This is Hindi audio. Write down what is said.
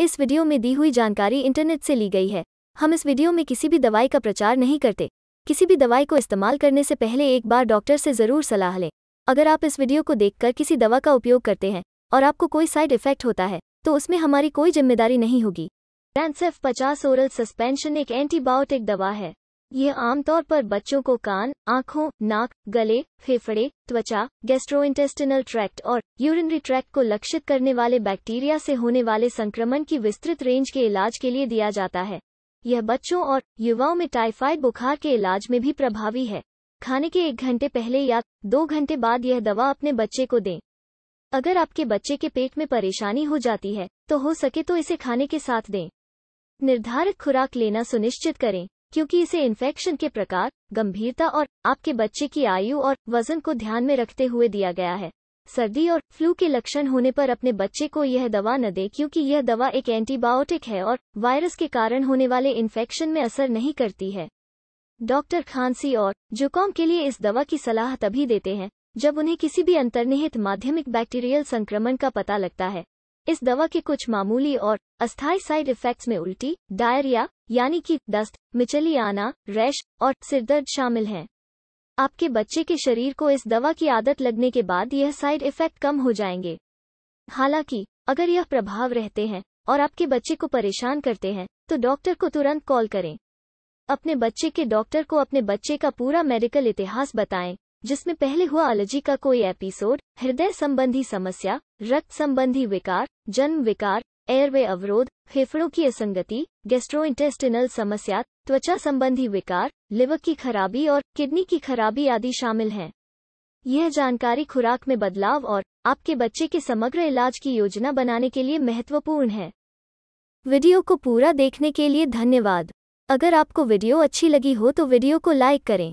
इस वीडियो में दी हुई जानकारी इंटरनेट से ली गई है हम इस वीडियो में किसी भी दवाई का प्रचार नहीं करते किसी भी दवाई को इस्तेमाल करने से पहले एक बार डॉक्टर से ज़रूर सलाह लें अगर आप इस वीडियो को देखकर किसी दवा का उपयोग करते हैं और आपको कोई साइड इफेक्ट होता है तो उसमें हमारी कोई जिम्मेदारी नहीं होगी रैनसेफ पचास ओरल सस्पेंशन एक एंटीबायोटिक दवा है ये आमतौर पर बच्चों को कान आंखों नाक गले फेफड़े त्वचा गैस्ट्रोइंटेस्टिनल ट्रैक्ट और यूरिनरी ट्रैक्ट को लक्षित करने वाले बैक्टीरिया से होने वाले संक्रमण की विस्तृत रेंज के इलाज के लिए दिया जाता है यह बच्चों और युवाओं में टाइफाइड बुखार के इलाज में भी प्रभावी है खाने के एक घंटे पहले या दो घंटे बाद यह दवा अपने बच्चे को दें अगर आपके बच्चे के पेट में परेशानी हो जाती है तो हो सके तो इसे खाने के साथ दें निर्धारित खुराक लेना सुनिश्चित करें क्योंकि इसे इन्फेक्शन के प्रकार गंभीरता और आपके बच्चे की आयु और वजन को ध्यान में रखते हुए दिया गया है सर्दी और फ्लू के लक्षण होने पर अपने बच्चे को यह दवा न दें क्योंकि यह दवा एक एंटीबायोटिक है और वायरस के कारण होने वाले इन्फेक्शन में असर नहीं करती है डॉक्टर खांसी और जुकाम के लिए इस दवा की सलाह तभी देते हैं जब उन्हें किसी भी अंतर्निहित माध्यमिक बैक्टीरियल संक्रमण का पता लगता है इस दवा के कुछ मामूली और अस्थायी साइड इफेक्ट्स में उल्टी डायरिया यानी कि दस्त मिचली आना रैश और सिरदर्द शामिल हैं आपके बच्चे के शरीर को इस दवा की आदत लगने के बाद यह साइड इफेक्ट कम हो जाएंगे हालांकि अगर यह प्रभाव रहते हैं और आपके बच्चे को परेशान करते हैं तो डॉक्टर को तुरंत कॉल करें अपने बच्चे के डॉक्टर को अपने बच्चे का पूरा मेडिकल इतिहास बताएं जिसमें पहले हुआ एलर्जी का कोई एपिसोड हृदय संबंधी समस्या रक्त संबंधी विकार जन्म विकार एयरवे अवरोध फेफड़ों की असंगति इंटेस्टिनल समस्या त्वचा संबंधी विकार लिवर की खराबी और किडनी की खराबी आदि शामिल हैं यह जानकारी खुराक में बदलाव और आपके बच्चे के समग्र इलाज की योजना बनाने के लिए महत्वपूर्ण है वीडियो को पूरा देखने के लिए धन्यवाद अगर आपको वीडियो अच्छी लगी हो तो वीडियो को लाइक करें